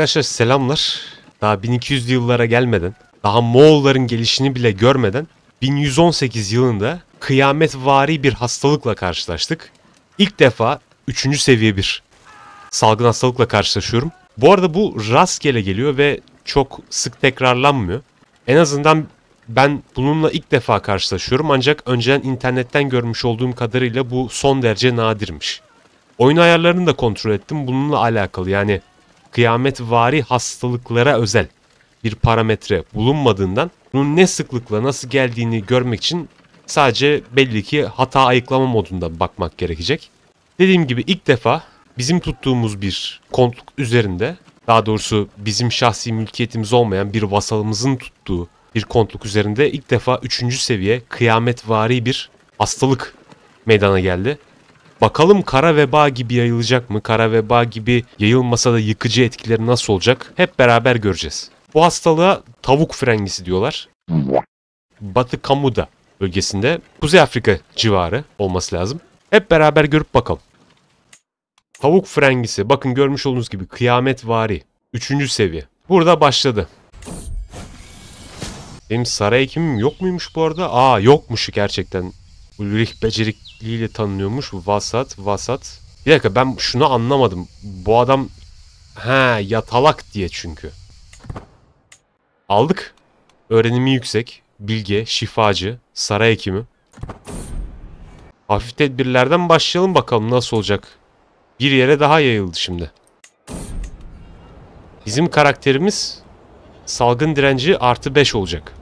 Arkadaşlar selamlar. Daha 1200'lü yıllara gelmeden, daha Moğolların gelişini bile görmeden 1118 yılında kıyametvari bir hastalıkla karşılaştık. İlk defa 3. seviye bir salgın hastalıkla karşılaşıyorum. Bu arada bu rastgele geliyor ve çok sık tekrarlanmıyor. En azından ben bununla ilk defa karşılaşıyorum ancak önceden internetten görmüş olduğum kadarıyla bu son derece nadirmiş. Oyun ayarlarını da kontrol ettim bununla alakalı yani kıyametvari hastalıklara özel bir parametre bulunmadığından bunun ne sıklıkla nasıl geldiğini görmek için sadece belli ki hata ayıklama modunda bakmak gerekecek. Dediğim gibi ilk defa bizim tuttuğumuz bir kontluk üzerinde daha doğrusu bizim şahsi mülkiyetimiz olmayan bir vasalımızın tuttuğu bir kontluk üzerinde ilk defa 3. seviye kıyametvari bir hastalık meydana geldi. Bakalım kara veba gibi yayılacak mı? Kara veba gibi yayılmasa da yıkıcı etkileri nasıl olacak? Hep beraber göreceğiz. Bu hastalığa tavuk frengisi diyorlar. Batı Kamuda bölgesinde Kuzey Afrika civarı olması lazım. Hep beraber görüp bakalım. Tavuk frengisi bakın görmüş olduğunuz gibi kıyamet vari. Üçüncü seviye. Burada başladı. Benim saray ekimim yok muymuş bu arada? Aa yokmuş gerçekten. Ulrich becerikliğiyle tanınıyormuş. Vasat, vasat. Bir dakika ben şunu anlamadım. Bu adam he yatalak diye çünkü. Aldık. Öğrenimi yüksek. Bilge, şifacı, saray hekimi. Hafif tedbirlerden başlayalım bakalım nasıl olacak. Bir yere daha yayıldı şimdi. Bizim karakterimiz salgın direnci artı 5 olacak.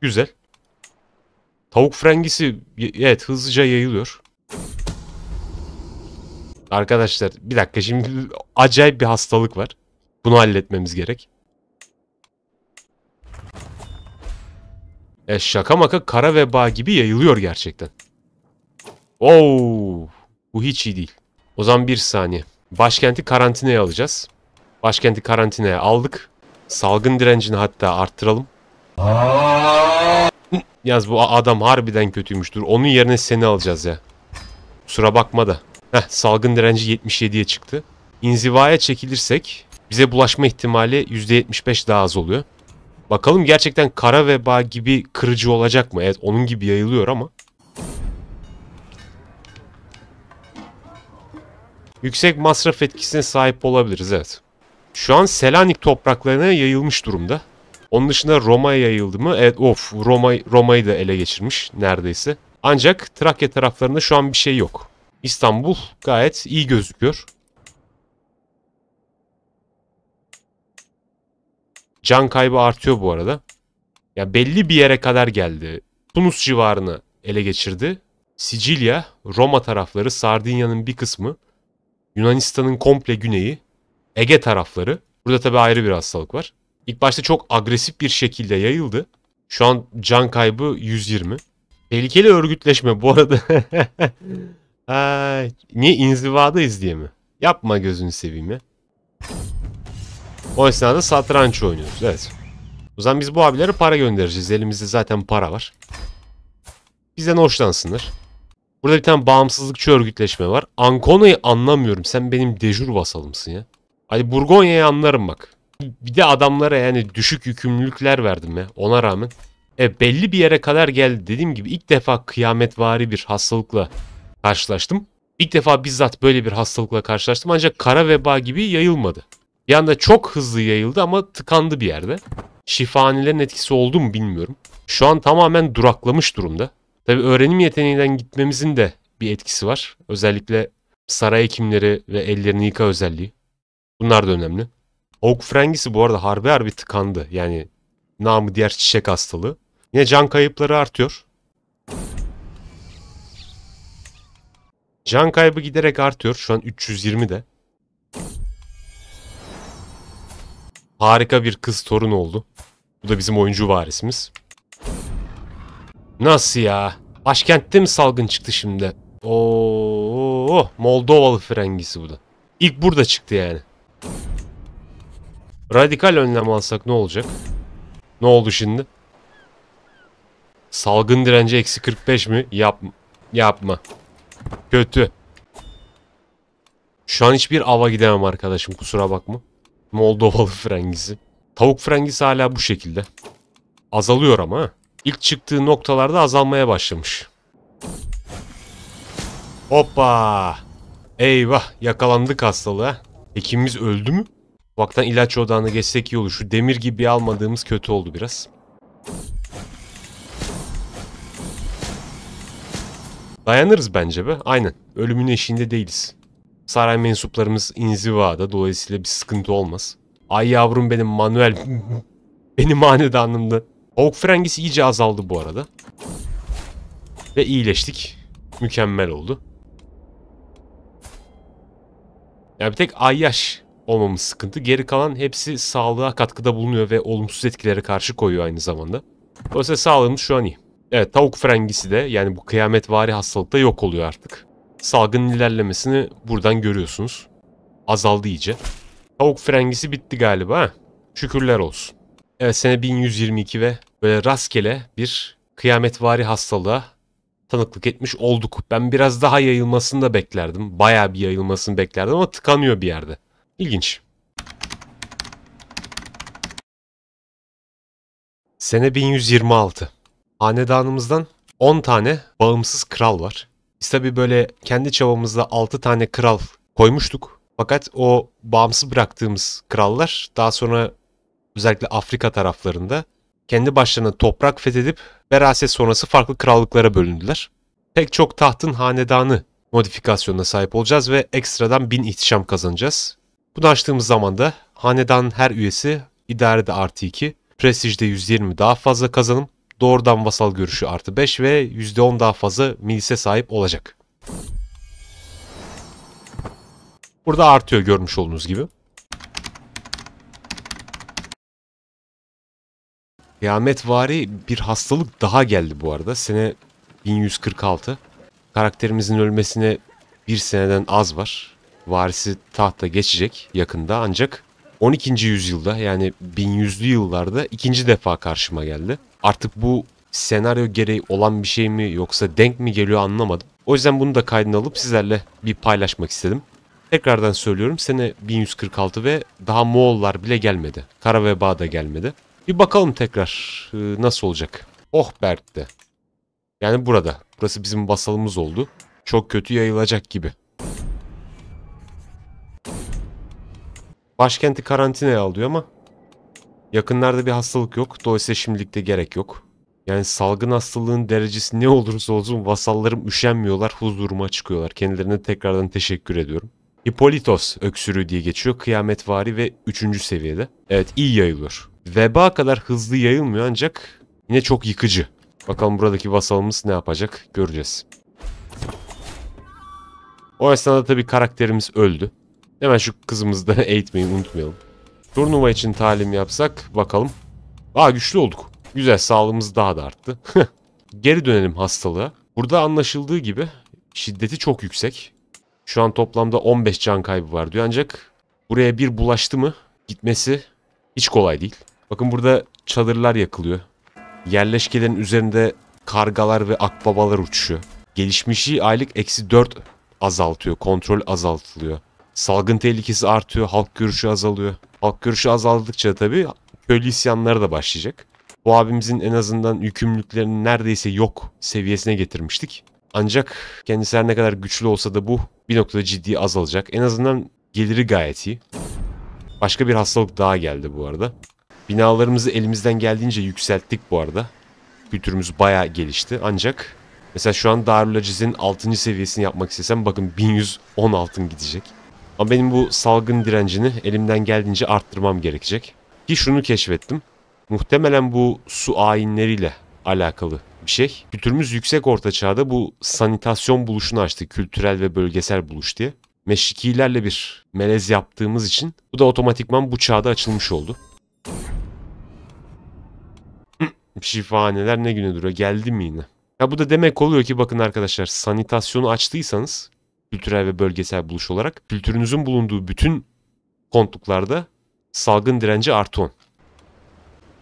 Güzel. Tavuk frengisi evet hızlıca yayılıyor. Arkadaşlar bir dakika şimdi acayip bir hastalık var. Bunu halletmemiz gerek. E şaka maka kara veba gibi yayılıyor gerçekten. Oo, bu hiç iyi değil. O zaman bir saniye. Başkenti karantinaya alacağız. Başkenti karantinaya aldık. Salgın direncini hatta arttıralım. Aa! Yaz bu adam harbiden kötüymüş. onun yerine seni alacağız ya. Kusura bakma da. Heh, salgın direnci 77'ye çıktı. İnzivaya çekilirsek bize bulaşma ihtimali %75 daha az oluyor. Bakalım gerçekten kara veba gibi kırıcı olacak mı? Evet onun gibi yayılıyor ama. Yüksek masraf etkisine sahip olabiliriz evet. Şu an Selanik topraklarına yayılmış durumda. Onun dışında Roma'ya yayıldı mı? Evet of Roma Roma'yı da ele geçirmiş neredeyse. Ancak Trakya taraflarında şu an bir şey yok. İstanbul gayet iyi gözüküyor. Can kaybı artıyor bu arada. Ya belli bir yere kadar geldi. Tunus civarını ele geçirdi. Sicilya, Roma tarafları, Sardinya'nın bir kısmı, Yunanistan'ın komple güneyi, Ege tarafları. Burada tabii ayrı bir hastalık var. İlk başta çok agresif bir şekilde yayıldı. Şu an can kaybı 120. Tehlikeli örgütleşme bu arada. Ay, niye inzivadayız diye mi? Yapma gözünü seveyim ya. O esnada satranç oynuyoruz. Evet. O zaman biz bu abilere para göndereceğiz. Elimizde zaten para var. Bizden hoşlansınlar. Burada bir tane bağımsızlıkçı örgütleşme var. Ankona'yı anlamıyorum. Sen benim dejur vasalımsın ya. Hadi Burgonya'yı anlarım bak. Bir de adamlara yani düşük yükümlülükler verdim ya ona rağmen. E belli bir yere kadar geldi. Dediğim gibi ilk defa kıyametvari bir hastalıkla karşılaştım. İlk defa bizzat böyle bir hastalıkla karşılaştım ancak kara veba gibi yayılmadı. Bir anda çok hızlı yayıldı ama tıkandı bir yerde. Şifanilerin etkisi oldu mu bilmiyorum. Şu an tamamen duraklamış durumda. Tabi öğrenim yeteneğinden gitmemizin de bir etkisi var. Özellikle saray hekimleri ve ellerini yıka özelliği. Bunlar da önemli. Okfrengisi bu arada harbi harbi tıkandı. Yani namı diğer çiçek hastalığı. Yine can kayıpları artıyor. Can kaybı giderek artıyor. Şu an 320 de. Harika bir kız torun oldu. Bu da bizim oyuncu varisimiz. Nasıl ya? Başkentte mi salgın çıktı şimdi? Oo, Moldovalı frengisi bu da. İlk burada çıktı yani. Radikal önlem alsak ne olacak? Ne oldu şimdi? Salgın direnci eksi 45 mi? Yap, yapma. Kötü. Şu an hiçbir ava gidemem arkadaşım kusura bakma. Moldovalı frengisi. Tavuk frengisi hala bu şekilde. Azalıyor ama. İlk çıktığı noktalarda azalmaya başlamış. Hoppa. Eyvah yakalandık hastalığa. Hekimimiz öldü mü? Ufaktan ilaç odağına geçsek iyi olur. Şu demir gibi almadığımız kötü oldu biraz. Dayanırız bence be. Aynen. Ölümün eşiğinde değiliz. Saray mensuplarımız inzivada. Dolayısıyla bir sıkıntı olmaz. Ay yavrum benim Manuel. benim hanedanımda. Hawk frengisi iyice azaldı bu arada. Ve iyileştik. Mükemmel oldu. Ya bir tek Ayyaş olmamız sıkıntı. Geri kalan hepsi sağlığa katkıda bulunuyor ve olumsuz etkilere karşı koyuyor aynı zamanda. Dolayısıyla sağlığımız şu an iyi. Evet tavuk frengisi de yani bu kıyametvari hastalıkta yok oluyor artık. Salgın ilerlemesini buradan görüyorsunuz. Azaldı iyice. Tavuk frengisi bitti galiba. Şükürler olsun. Evet sene 1122 ve böyle rastgele bir kıyametvari hastalığa tanıklık etmiş olduk. Ben biraz daha yayılmasını da beklerdim. Bayağı bir yayılmasını beklerdim ama tıkanıyor bir yerde. İlginç. Sene 1126. Hanedanımızdan 10 tane bağımsız kral var. Biz tabii böyle kendi çabamızla 6 tane kral koymuştuk. Fakat o bağımsız bıraktığımız krallar daha sonra özellikle Afrika taraflarında kendi başlarına toprak fethedip veraset sonrası farklı krallıklara bölündüler. Pek çok tahtın hanedanı modifikasyonuna sahip olacağız ve ekstradan bin ihtişam kazanacağız. Bunu açtığımız zaman da hanedanın her üyesi idarede artı 2, prestijde 120 daha fazla kazanım, doğrudan vasal görüşü artı 5 ve %10 daha fazla milise sahip olacak. Burada artıyor görmüş olduğunuz gibi. Kıyametvari bir hastalık daha geldi bu arada. Sene 1146. Karakterimizin ölmesine bir seneden az var varisi tahta geçecek yakında ancak 12. yüzyılda yani 1100'lü yıllarda ikinci defa karşıma geldi. Artık bu senaryo gereği olan bir şey mi yoksa denk mi geliyor anlamadım. O yüzden bunu da kaydını alıp sizlerle bir paylaşmak istedim. Tekrardan söylüyorum sene 1146 ve daha Moğollar bile gelmedi. Kara veba da gelmedi. Bir bakalım tekrar e, nasıl olacak. Oh Berk'te. Yani burada. Burası bizim basalımız oldu. Çok kötü yayılacak gibi. Başkenti karantinaya alıyor ama yakınlarda bir hastalık yok. Dolayısıyla şimdilik de gerek yok. Yani salgın hastalığın derecesi ne olursa olsun vasallarım üşenmiyorlar, huzuruma çıkıyorlar. Kendilerine tekrardan teşekkür ediyorum. Hippolytos öksürüğü diye geçiyor. Kıyametvari ve 3. seviyede. Evet iyi yayılıyor. Veba kadar hızlı yayılmıyor ancak yine çok yıkıcı. Bakalım buradaki vasalımız ne yapacak göreceğiz. O esnada tabii karakterimiz öldü. Hemen şu kızımızı da eğitmeyi unutmayalım. Turnuva için talim yapsak bakalım. Aa güçlü olduk. Güzel sağlığımız daha da arttı. Geri dönelim hastalığa. Burada anlaşıldığı gibi şiddeti çok yüksek. Şu an toplamda 15 can kaybı var diyor ancak buraya bir bulaştı mı gitmesi hiç kolay değil. Bakın burada çadırlar yakılıyor. Yerleşkelerin üzerinde kargalar ve akbabalar uçuşuyor. Gelişmişliği aylık eksi 4 azaltıyor. Kontrol azaltılıyor salgın tehlikesi artıyor, halk görüşü azalıyor. Halk görüşü azaldıkça tabii köylü isyanları da başlayacak. Bu abimizin en azından yükümlülüklerini neredeyse yok seviyesine getirmiştik. Ancak kendisi her ne kadar güçlü olsa da bu bir noktada ciddi azalacak. En azından geliri gayet iyi. Başka bir hastalık daha geldi bu arada. Binalarımızı elimizden geldiğince yükselttik bu arada. Kültürümüz baya gelişti ancak mesela şu an Darül Aciz'in 6. seviyesini yapmak istesem bakın 1110 altın gidecek. Ama benim bu salgın direncini elimden geldiğince arttırmam gerekecek. Ki şunu keşfettim. Muhtemelen bu su ayinleriyle alakalı bir şey. Kültürümüz yüksek orta çağda bu sanitasyon buluşunu açtı. Kültürel ve bölgesel buluş diye. Meşrikilerle bir melez yaptığımız için bu da otomatikman bu çağda açılmış oldu. Şifahaneler ne güne duruyor? Geldi mi yine? Ya bu da demek oluyor ki bakın arkadaşlar sanitasyonu açtıysanız kültürel ve bölgesel buluş olarak kültürünüzün bulunduğu bütün kontluklarda salgın direnci artı 10. E,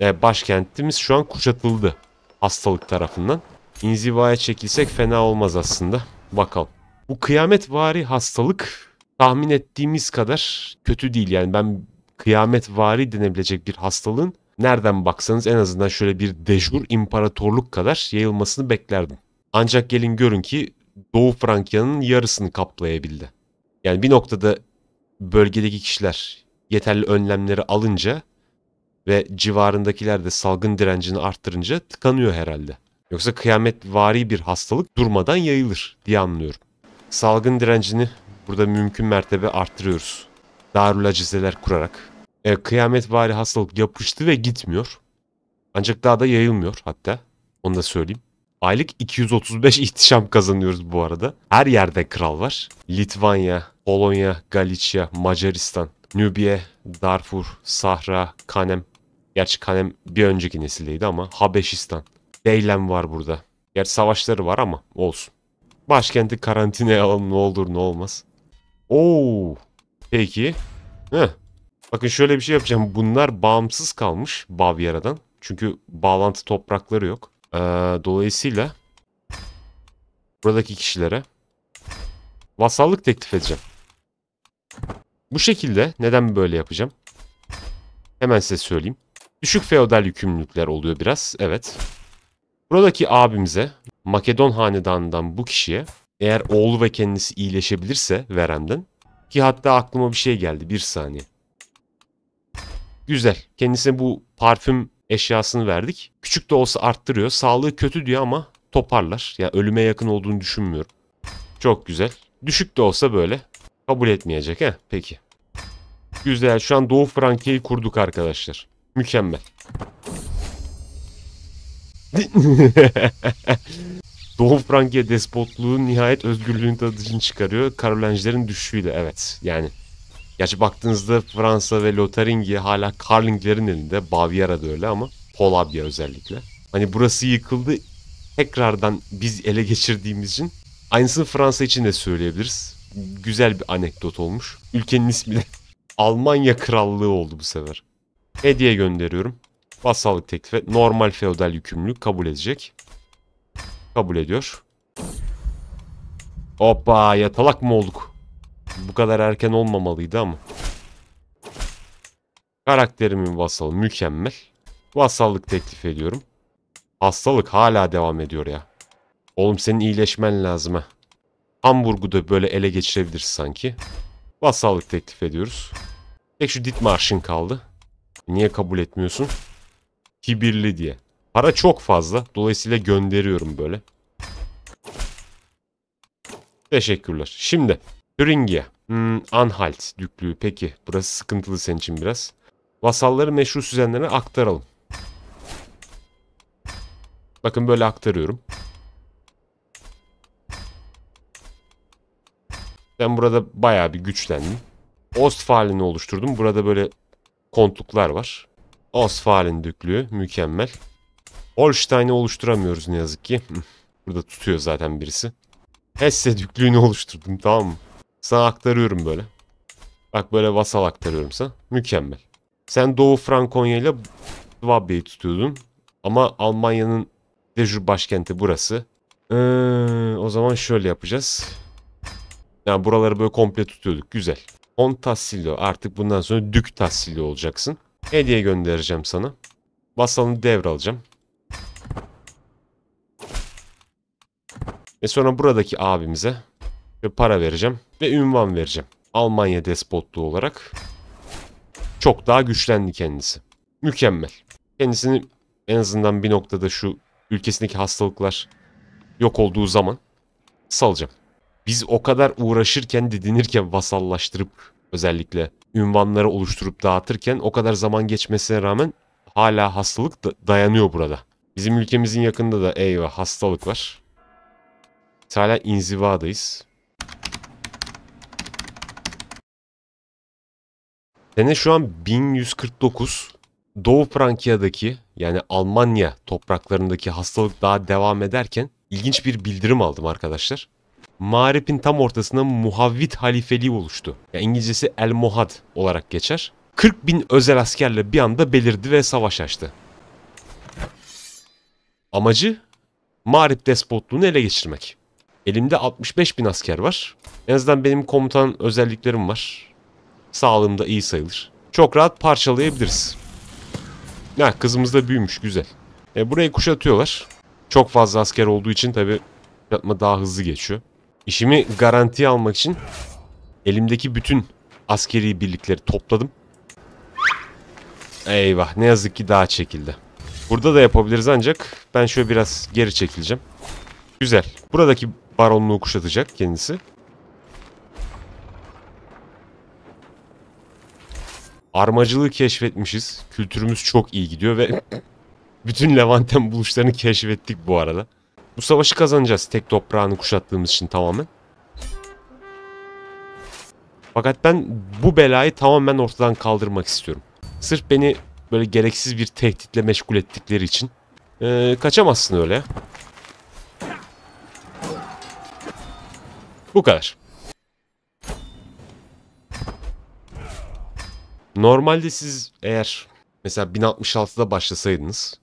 yani başkentimiz şu an kuşatıldı hastalık tarafından. İnzivaya çekilsek fena olmaz aslında. Bakalım. Bu kıyametvari hastalık tahmin ettiğimiz kadar kötü değil. Yani ben kıyametvari denebilecek bir hastalığın nereden baksanız en azından şöyle bir dejur imparatorluk kadar yayılmasını beklerdim. Ancak gelin görün ki Doğu Frankiya'nın yarısını kaplayabildi. Yani bir noktada bölgedeki kişiler yeterli önlemleri alınca ve civarındakiler de salgın direncini arttırınca tıkanıyor herhalde. Yoksa kıyametvari bir hastalık durmadan yayılır diye anlıyorum. Salgın direncini burada mümkün mertebe arttırıyoruz. Darül acizeler kurarak. E, kıyametvari hastalık yapıştı ve gitmiyor. Ancak daha da yayılmıyor hatta. Onu da söyleyeyim. Aylık 235 ihtişam kazanıyoruz bu arada. Her yerde kral var. Litvanya, Polonya, Galicia, Macaristan, Nübiye, Darfur, Sahra, Kanem. Gerçi Kanem bir önceki nesildeydi ama Habeşistan. Deylem var burada. Gerçi savaşları var ama olsun. Başkenti karantinaya alalım ne olur ne olmaz. Oo. Peki. Heh. Bakın şöyle bir şey yapacağım. Bunlar bağımsız kalmış Bavyera'dan. Çünkü bağlantı toprakları yok. Ee, dolayısıyla buradaki kişilere vasallık teklif edeceğim. Bu şekilde neden böyle yapacağım? Hemen size söyleyeyim. Düşük feodal yükümlülükler oluyor biraz. Evet. Buradaki abimize Makedon hanedanından bu kişiye eğer oğlu ve kendisi iyileşebilirse veremden ki hatta aklıma bir şey geldi bir saniye. Güzel. Kendisine bu parfüm eşyasını verdik. Küçük de olsa arttırıyor. Sağlığı kötü diyor ama toparlar. Ya yani ölüme yakın olduğunu düşünmüyorum. Çok güzel. Düşük de olsa böyle. Kabul etmeyecek he. Peki. Güzel. Şu an Doğu Frankia'yı kurduk arkadaşlar. Mükemmel. Doğu Frankiya despotluğu nihayet özgürlüğün tadını çıkarıyor. Karolenjilerin düşüşüyle evet. Yani Gerçi baktığınızda Fransa ve Lotaringia hala Karlinglerin elinde. Bavyera da öyle ama Polabya özellikle. Hani burası yıkıldı. Tekrardan biz ele geçirdiğimiz için aynısını Fransa için de söyleyebiliriz. Güzel bir anekdot olmuş. Ülkenin ismi de Almanya Krallığı oldu bu sefer. Hediye gönderiyorum. Vassallık teklifi. Normal feodal yükümlülük kabul edecek. Kabul ediyor. Hoppa yatalak mı olduk? Bu kadar erken olmamalıydı ama. Karakterimin vasalı mükemmel. Vasallık teklif ediyorum. Hastalık hala devam ediyor ya. Oğlum senin iyileşmen lazım ha. Hamburg'u da böyle ele geçirebiliriz sanki. Vasallık teklif ediyoruz. Tek şu dit kaldı. Niye kabul etmiyorsun? Kibirli diye. Para çok fazla. Dolayısıyla gönderiyorum böyle. Teşekkürler. Şimdi Thuringia. Hmm, Anhalt düklüğü. Peki. Burası sıkıntılı senin için biraz. Vasalları meşru süzenlerine aktaralım. Bakın böyle aktarıyorum. Ben burada baya bir güçlendim. Ostfaleni oluşturdum. Burada böyle kontluklar var. Ostfalen düklüğü mükemmel. Holstein'i oluşturamıyoruz ne yazık ki. Burada tutuyor zaten birisi. Hesse düklüğünü oluşturdum tamam mı? Sana aktarıyorum böyle. Bak böyle vasal aktarıyorum sana. Mükemmel. Sen Doğu Frankonya ile Swabia'yı tutuyordun. Ama Almanya'nın dejur başkenti burası. Ee, o zaman şöyle yapacağız. Yani buraları böyle komple tutuyorduk. Güzel. 10 Tassilio. Artık bundan sonra Dük Tassilio olacaksın. Hediye göndereceğim sana. Vasalını devralacağım. Ve sonra buradaki abimize ve para vereceğim. Ve ünvan vereceğim. Almanya despotluğu olarak. Çok daha güçlendi kendisi. Mükemmel. Kendisini en azından bir noktada şu ülkesindeki hastalıklar yok olduğu zaman salacağım. Biz o kadar uğraşırken, didinirken vasallaştırıp özellikle ünvanları oluşturup dağıtırken o kadar zaman geçmesine rağmen hala hastalık da dayanıyor burada. Bizim ülkemizin yakında da eyvah hastalık var. Biz hala inzivadayız. Sene şu an 1149. Doğu Frankiya'daki yani Almanya topraklarındaki hastalık daha devam ederken ilginç bir bildirim aldım arkadaşlar. Mağrip'in tam ortasında Muhavvit halifeliği oluştu. Yani İngilizcesi El Mohad olarak geçer. 40 bin özel askerle bir anda belirdi ve savaş açtı. Amacı Mağrip despotluğunu ele geçirmek. Elimde 65 bin asker var. En azından benim komutan özelliklerim var. Sağlığında iyi sayılır. Çok rahat parçalayabiliriz. Ha kızımız da büyümüş güzel. E, burayı kuşatıyorlar. Çok fazla asker olduğu için tabi kuşatma daha hızlı geçiyor. İşimi garantiye almak için elimdeki bütün askeri birlikleri topladım. Eyvah ne yazık ki daha çekildi. Burada da yapabiliriz ancak ben şöyle biraz geri çekileceğim. Güzel. Buradaki baronluğu kuşatacak kendisi. Armacılığı keşfetmişiz. Kültürümüz çok iyi gidiyor ve bütün Levanten buluşlarını keşfettik bu arada. Bu savaşı kazanacağız tek toprağını kuşattığımız için tamamen. Fakat ben bu belayı tamamen ortadan kaldırmak istiyorum. Sırf beni böyle gereksiz bir tehditle meşgul ettikleri için. Ee, kaçamazsın öyle. Bu kadar. Normalde siz eğer mesela 1066'da başlasaydınız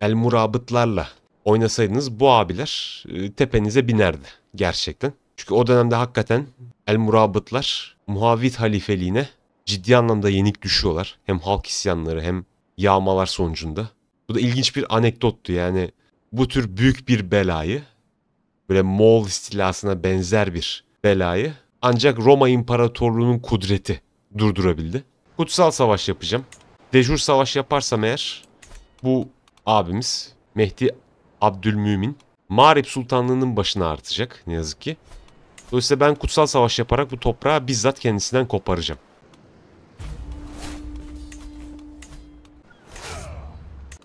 El Murabıtlarla oynasaydınız bu abiler e, tepenize binerdi gerçekten. Çünkü o dönemde hakikaten El Murabıtlar Muavit halifeliğine ciddi anlamda yenik düşüyorlar. Hem halk isyanları hem yağmalar sonucunda. Bu da ilginç bir anekdottu yani bu tür büyük bir belayı böyle Moğol istilasına benzer bir belayı ancak Roma İmparatorluğu'nun kudreti durdurabildi. Kutsal savaş yapacağım. Dejur savaş yaparsam eğer bu abimiz Mehdi Abdülmümin Mağrib Sultanlığı'nın başına artacak ne yazık ki. Dolayısıyla ben kutsal savaş yaparak bu toprağı bizzat kendisinden koparacağım.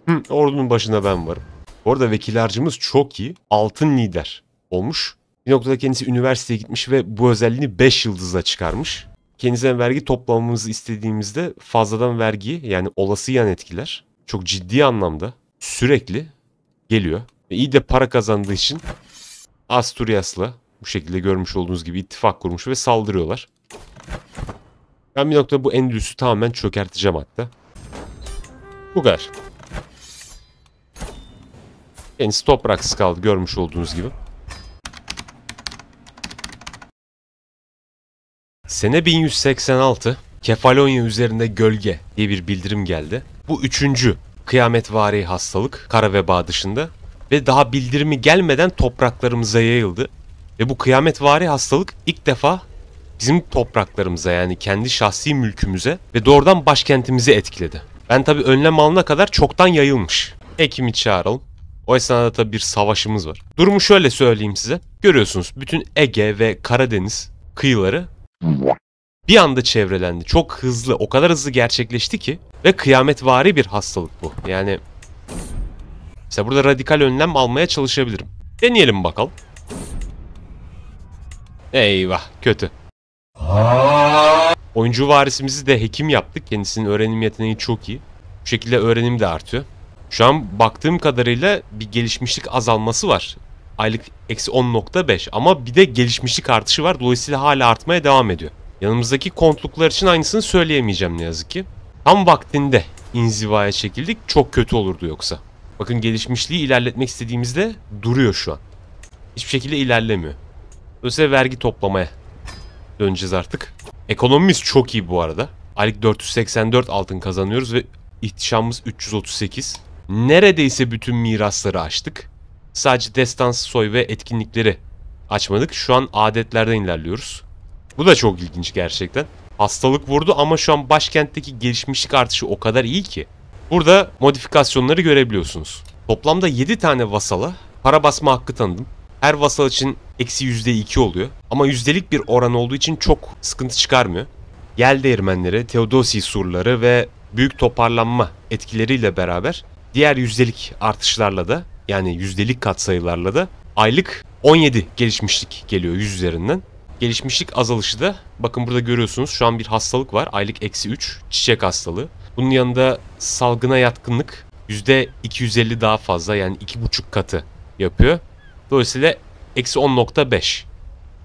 Hı, ordunun başında ben varım. Bu arada vekil çok iyi. Altın lider olmuş. Bir noktada kendisi üniversiteye gitmiş ve bu özelliğini 5 yıldızla çıkarmış. Kendisinden vergi toplamamızı istediğimizde fazladan vergi yani olası yan etkiler çok ciddi anlamda sürekli geliyor. Ve iyi de para kazandığı için Asturias'la bu şekilde görmüş olduğunuz gibi ittifak kurmuş ve saldırıyorlar. Ben bir noktada bu endüstri tamamen çökerteceğim hatta. Bu kadar. Kendisi topraksız kaldı görmüş olduğunuz gibi. Sene 1186 Kefalonya üzerinde gölge diye bir bildirim geldi. Bu üçüncü kıyametvari hastalık kara veba dışında ve daha bildirimi gelmeden topraklarımıza yayıldı. Ve bu kıyametvari hastalık ilk defa bizim topraklarımıza yani kendi şahsi mülkümüze ve doğrudan başkentimizi etkiledi. Ben tabii önlem alana kadar çoktan yayılmış. Ekim'i çağıralım. O esnada tabii bir savaşımız var. Durumu şöyle söyleyeyim size. Görüyorsunuz bütün Ege ve Karadeniz kıyıları bir anda çevrelendi. Çok hızlı, o kadar hızlı gerçekleşti ki ve kıyametvari bir hastalık bu. Yani mesela burada radikal önlem almaya çalışabilirim. Deneyelim bakalım. Eyvah, kötü. Oyuncu varisimizi de hekim yaptık. Kendisinin öğrenim yeteneği çok iyi. Bu şekilde öğrenim de artıyor. Şu an baktığım kadarıyla bir gelişmişlik azalması var. Aylık eksi 10.5 ama bir de gelişmişlik artışı var. Dolayısıyla hala artmaya devam ediyor. Yanımızdaki kontluklar için aynısını söyleyemeyeceğim ne yazık ki. Tam vaktinde inzivaya çekildik. Çok kötü olurdu yoksa. Bakın gelişmişliği ilerletmek istediğimizde duruyor şu an. Hiçbir şekilde ilerlemiyor. Dolayısıyla vergi toplamaya döneceğiz artık. Ekonomimiz çok iyi bu arada. Aylık 484 altın kazanıyoruz ve ihtişamımız 338. Neredeyse bütün mirasları açtık. Sadece destans, soy ve etkinlikleri açmadık. Şu an adetlerden ilerliyoruz. Bu da çok ilginç gerçekten. Hastalık vurdu ama şu an başkentteki gelişmişlik artışı o kadar iyi ki. Burada modifikasyonları görebiliyorsunuz. Toplamda 7 tane vasala para basma hakkı tanıdım. Her vasal için eksi %2 oluyor. Ama yüzdelik bir oran olduğu için çok sıkıntı çıkarmıyor. Yel değirmenleri, Teodosi surları ve büyük toparlanma etkileriyle beraber diğer yüzdelik artışlarla da yani yüzdelik katsayılarla da aylık 17 gelişmişlik geliyor 100 üzerinden. Gelişmişlik azalışı da bakın burada görüyorsunuz şu an bir hastalık var. Aylık eksi 3 çiçek hastalığı. Bunun yanında salgına yatkınlık %250 daha fazla yani 2,5 katı yapıyor. Dolayısıyla eksi 10.5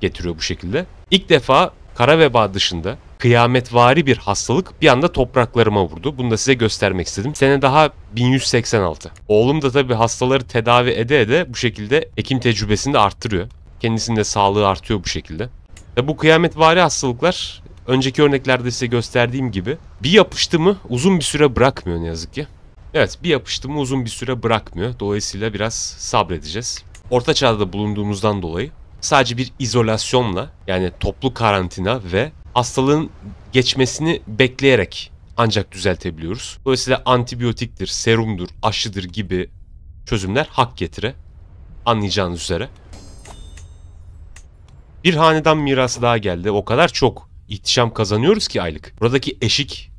getiriyor bu şekilde. İlk defa kara veba dışında kıyametvari bir hastalık bir anda topraklarıma vurdu. Bunu da size göstermek istedim. Sene daha 1186. Oğlum da tabii hastaları tedavi ede ede bu şekilde ekim tecrübesini de arttırıyor. Kendisinin de sağlığı artıyor bu şekilde. Ve bu kıyametvari hastalıklar önceki örneklerde size gösterdiğim gibi bir yapıştı mı uzun bir süre bırakmıyor ne yazık ki. Evet bir yapıştı mı uzun bir süre bırakmıyor. Dolayısıyla biraz sabredeceğiz. Orta çağda da bulunduğumuzdan dolayı sadece bir izolasyonla yani toplu karantina ve hastalığın geçmesini bekleyerek ancak düzeltebiliyoruz. Dolayısıyla antibiyotiktir, serumdur, aşıdır gibi çözümler hak getire. Anlayacağınız üzere. Bir hanedan mirası daha geldi. O kadar çok ihtişam kazanıyoruz ki aylık. Buradaki eşik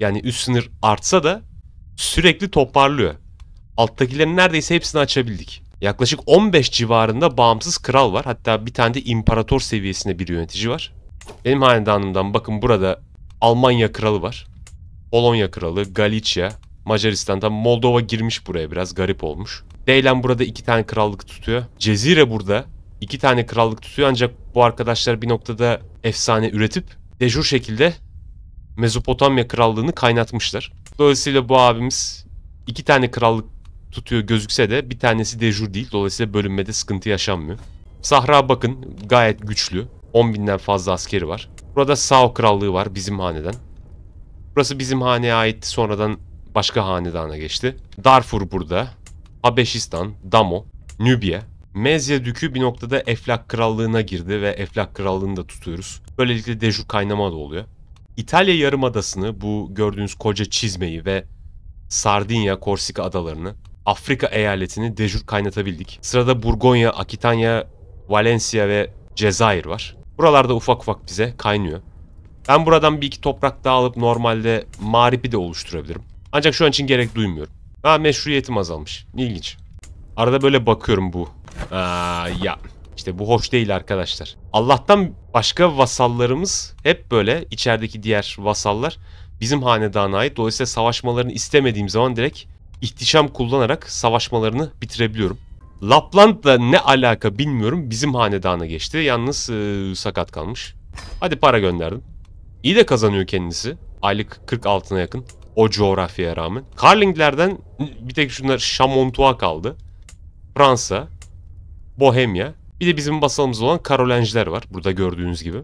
yani üst sınır artsa da sürekli toparlıyor. Alttakilerin neredeyse hepsini açabildik. Yaklaşık 15 civarında bağımsız kral var. Hatta bir tane de imparator seviyesinde bir yönetici var. Benim hanedanımdan bakın burada Almanya kralı var. Polonya kralı, Galicia, Macaristan'da Moldova girmiş buraya biraz garip olmuş. Deylan burada iki tane krallık tutuyor. Cezire burada iki tane krallık tutuyor ancak bu arkadaşlar bir noktada efsane üretip dejur şekilde Mezopotamya krallığını kaynatmışlar. Dolayısıyla bu abimiz iki tane krallık tutuyor gözükse de bir tanesi dejur değil. Dolayısıyla bölünmede sıkıntı yaşanmıyor. Sahra bakın gayet güçlü. 10000'den fazla askeri var. Burada Sao Krallığı var bizim haneden. Burası bizim haneye aitti sonradan başka hanedana geçti. Darfur burada. Habeşistan, Damo, Nübya. Mezya Dükü bir noktada Eflak Krallığı'na girdi ve Eflak Krallığı'nı da tutuyoruz. Böylelikle Deju kaynama da oluyor. İtalya Yarımadası'nı, bu gördüğünüz koca çizmeyi ve Sardinya, Korsika adalarını, Afrika eyaletini dejur kaynatabildik. Sırada Burgonya, Akitanya, Valencia ve Cezayir var. Buralarda ufak ufak bize kaynıyor. Ben buradan bir iki toprak daha alıp normalde maripi de oluşturabilirim. Ancak şu an için gerek duymuyorum. Ha meşruiyetim azalmış. İlginç. Arada böyle bakıyorum bu. Aa, ya işte bu hoş değil arkadaşlar. Allah'tan başka vasallarımız hep böyle içerideki diğer vasallar bizim hanedana ait. Dolayısıyla savaşmalarını istemediğim zaman direkt ihtişam kullanarak savaşmalarını bitirebiliyorum. Lapland'la ne alaka bilmiyorum bizim hanedana geçti. Yalnız e, sakat kalmış. Hadi para gönderdim. İyi de kazanıyor kendisi. Aylık 40 altına yakın. O coğrafyaya rağmen. Carlinglerden bir tek şunlar Şamontua kaldı. Fransa. Bohemia. Bir de bizim basalımız olan Karolenjiler var. Burada gördüğünüz gibi.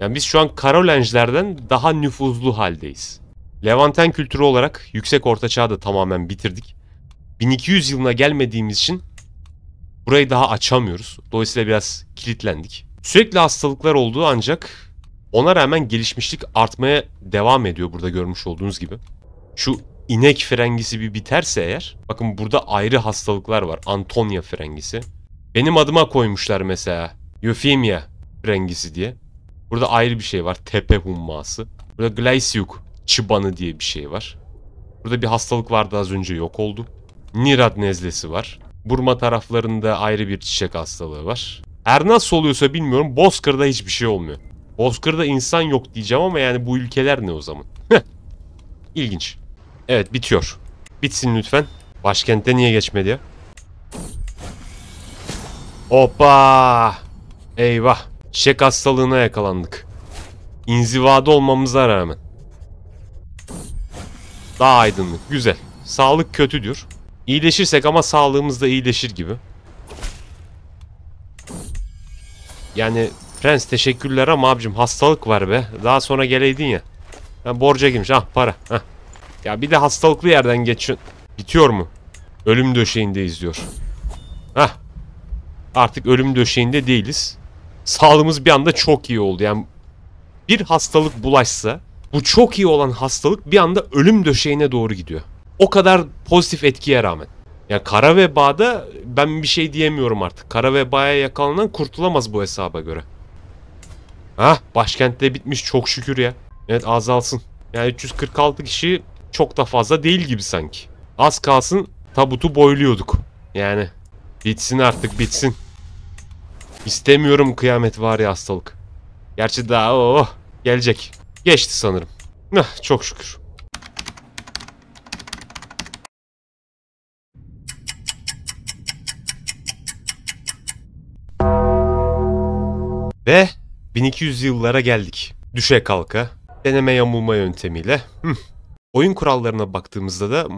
Yani biz şu an Karolenjilerden daha nüfuzlu haldeyiz. Levanten kültürü olarak yüksek orta çağı da tamamen bitirdik. 1200 yılına gelmediğimiz için Burayı daha açamıyoruz. Dolayısıyla biraz kilitlendik. Sürekli hastalıklar olduğu ancak ona rağmen gelişmişlik artmaya devam ediyor burada görmüş olduğunuz gibi. Şu inek frengisi bir biterse eğer. Bakın burada ayrı hastalıklar var. Antonia frengisi. Benim adıma koymuşlar mesela. Euphemia frengisi diye. Burada ayrı bir şey var. Tepe humması. Burada Glaciuk çıbanı diye bir şey var. Burada bir hastalık vardı az önce yok oldu. Nirad nezlesi var. Burma taraflarında ayrı bir çiçek hastalığı var. Her nasıl oluyorsa bilmiyorum. Bozkır'da hiçbir şey olmuyor. Bozkır'da insan yok diyeceğim ama yani bu ülkeler ne o zaman? İlginç. Evet bitiyor. Bitsin lütfen. Başkente niye geçmedi ya? Hoppa! Eyvah. Çiçek hastalığına yakalandık. İnzivada olmamıza rağmen. Daha aydınlık. Güzel. Sağlık kötüdür. İyileşirsek ama sağlığımız da iyileşir gibi. Yani Prens teşekkürler ama abicim hastalık var be. Daha sonra geleydin ya. Ha, borca girmiş. Ah para. Heh. Ya bir de hastalıklı yerden geçin. Bitiyor mu? Ölüm döşeğinde izliyor. Hah. Artık ölüm döşeğinde değiliz. Sağlığımız bir anda çok iyi oldu. Yani bir hastalık bulaşsa bu çok iyi olan hastalık bir anda ölüm döşeğine doğru gidiyor. O kadar pozitif etkiye rağmen. Ya yani kara vebada ben bir şey diyemiyorum artık. Kara vebaya yakalanan kurtulamaz bu hesaba göre. Hah başkentte bitmiş çok şükür ya. Evet azalsın. Yani 346 kişi çok da fazla değil gibi sanki. Az kalsın tabutu boyluyorduk. Yani bitsin artık bitsin. İstemiyorum kıyamet var ya hastalık. Gerçi daha o oh, oh, gelecek. Geçti sanırım. Nah, çok şükür. 1200 yıllara geldik. Düşe kalka, deneme yamulma yöntemiyle. Oyun kurallarına baktığımızda da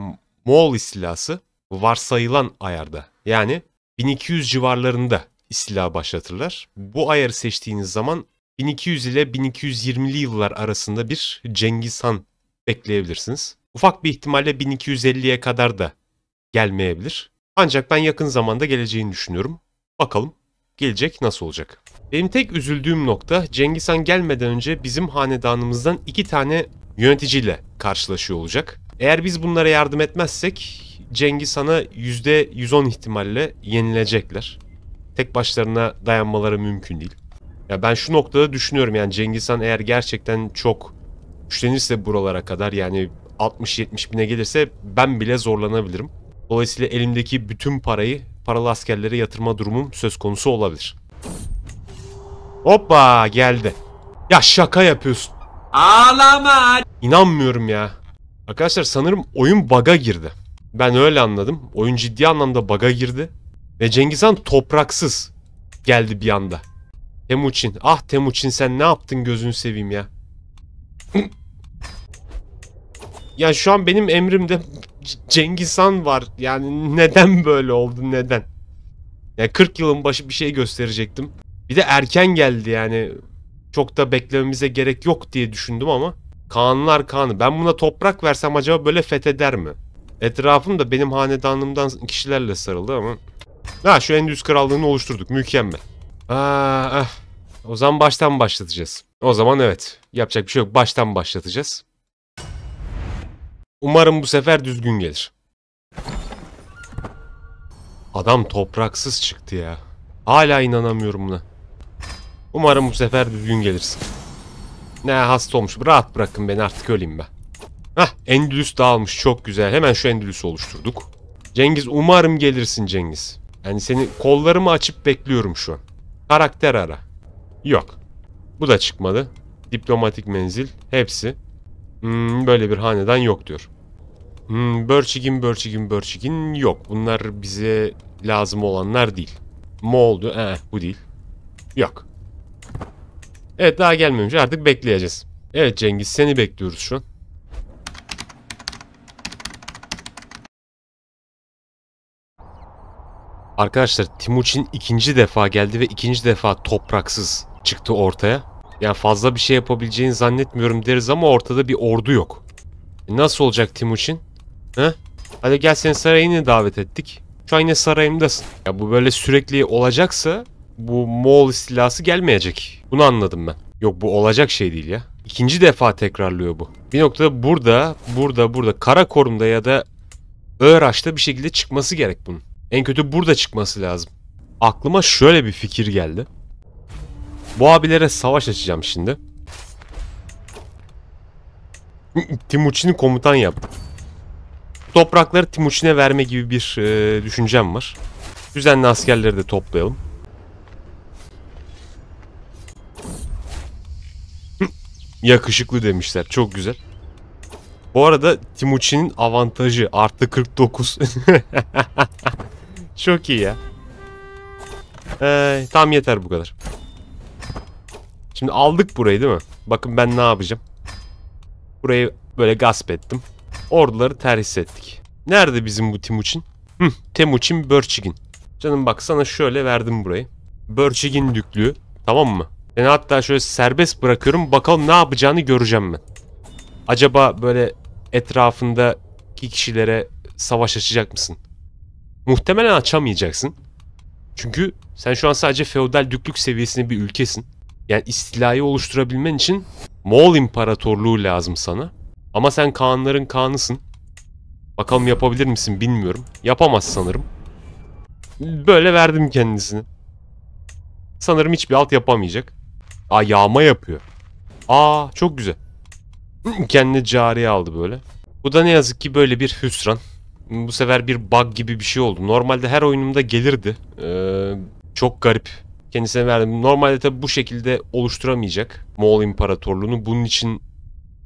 Moğol istilası varsayılan ayarda. Yani 1200 civarlarında istila başlatırlar. Bu ayarı seçtiğiniz zaman 1200 ile 1220'li yıllar arasında bir Cengiz Han bekleyebilirsiniz. Ufak bir ihtimalle 1250'ye kadar da gelmeyebilir. Ancak ben yakın zamanda geleceğini düşünüyorum. Bakalım gelecek nasıl olacak? Benim tek üzüldüğüm nokta Cengiz Han gelmeden önce bizim hanedanımızdan iki tane yöneticiyle karşılaşıyor olacak. Eğer biz bunlara yardım etmezsek Cengiz Han'a %110 ihtimalle yenilecekler. Tek başlarına dayanmaları mümkün değil. Ya ben şu noktada düşünüyorum yani Cengiz Han eğer gerçekten çok güçlenirse buralara kadar yani 60-70 bine gelirse ben bile zorlanabilirim. Dolayısıyla elimdeki bütün parayı paralı askerlere yatırma durumum söz konusu olabilir. Hoppa geldi. Ya şaka yapıyorsun. Ağlama. İnanmıyorum ya. Arkadaşlar sanırım oyun baga girdi. Ben öyle anladım. Oyun ciddi anlamda baga girdi. Ve Cengiz Han topraksız geldi bir anda. Temuçin. Ah Temuçin sen ne yaptın gözünü seveyim ya. Ya şu an benim emrimde Cengiz Han var. Yani neden böyle oldu neden? Ya 40 yılın başı bir şey gösterecektim. Bir de erken geldi yani. Çok da beklememize gerek yok diye düşündüm ama. Kaanlar Kaan'ı. Ben buna toprak versem acaba böyle fetheder mi? Etrafım da benim hanedanımdan kişilerle sarıldı ama. Ha şu Endüs Krallığı'nı oluşturduk. Mükemmel. Aa, ah. O zaman baştan başlatacağız. O zaman evet. Yapacak bir şey yok. Baştan başlatacağız. Umarım bu sefer düzgün gelir. Adam topraksız çıktı ya. Hala inanamıyorum buna. Umarım bu sefer düzgün gelirsin. Ne hasta olmuş. Rahat bırakın beni artık öleyim ben. Hah Endülüs dağılmış çok güzel. Hemen şu Endülüs'ü oluşturduk. Cengiz umarım gelirsin Cengiz. Yani seni kollarımı açıp bekliyorum şu an. Karakter ara. Yok. Bu da çıkmadı. Diplomatik menzil. Hepsi. Hmm, böyle bir hanedan yok diyor. Hmm, Börçigin, Börçigin, Börçigin yok. Bunlar bize lazım olanlar değil. Moğol'du. Eh, bu değil. Yok. Evet daha gelmemiş. Artık bekleyeceğiz. Evet Cengiz seni bekliyoruz şu an. Arkadaşlar Timuçin ikinci defa geldi ve ikinci defa topraksız çıktı ortaya. Yani fazla bir şey yapabileceğini zannetmiyorum deriz ama ortada bir ordu yok. E, nasıl olacak Timuçin? He? Hadi gel seni sarayına davet ettik. Şu an yine sarayımdasın. Ya bu böyle sürekli olacaksa bu Moğol istilası gelmeyecek. Bunu anladım ben. Yok bu olacak şey değil ya. İkinci defa tekrarlıyor bu. Bir noktada burada, burada, burada Karakorum'da ya da Öğraş'ta bir şekilde çıkması gerek bunun. En kötü burada çıkması lazım. Aklıma şöyle bir fikir geldi. Bu abilere savaş açacağım şimdi. Timuçin'i komutan yap. Toprakları Timuçin'e verme gibi bir e, düşüncem var. Düzenli askerleri de toplayalım. Yakışıklı demişler. Çok güzel. Bu arada Timuçin'in avantajı artı 49. Çok iyi ya. Ee, tam yeter bu kadar. Şimdi aldık burayı değil mi? Bakın ben ne yapacağım. Burayı böyle gasp ettim. Orduları terhis ettik. Nerede bizim bu Timuçin? Hı, Temuçin Börçigin. Canım bak sana şöyle verdim burayı. Börçigin düklüğü. Tamam mı? Ben hatta şöyle serbest bırakıyorum. Bakalım ne yapacağını göreceğim ben. Acaba böyle etrafındaki kişilere savaş açacak mısın? Muhtemelen açamayacaksın. Çünkü sen şu an sadece feodal düklük seviyesinde bir ülkesin yani istilayı oluşturabilmen için Moğol İmparatorluğu lazım sana. Ama sen Kaanların Kaan'ısın. Bakalım yapabilir misin bilmiyorum. Yapamaz sanırım. Böyle verdim kendisini. Sanırım hiçbir alt yapamayacak. Aa yağma yapıyor. Aa çok güzel. Kendine cariye aldı böyle. Bu da ne yazık ki böyle bir hüsran. Bu sefer bir bug gibi bir şey oldu. Normalde her oyunumda gelirdi. Ee, çok garip kendisine verdim. Normalde tabi bu şekilde oluşturamayacak Moğol İmparatorluğunu. Bunun için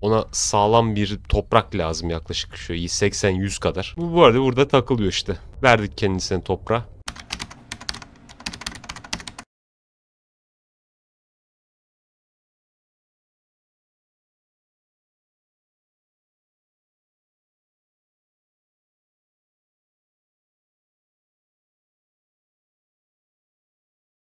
ona sağlam bir toprak lazım yaklaşık şu 80-100 kadar. bu arada burada takılıyor işte. Verdik kendisine toprağı.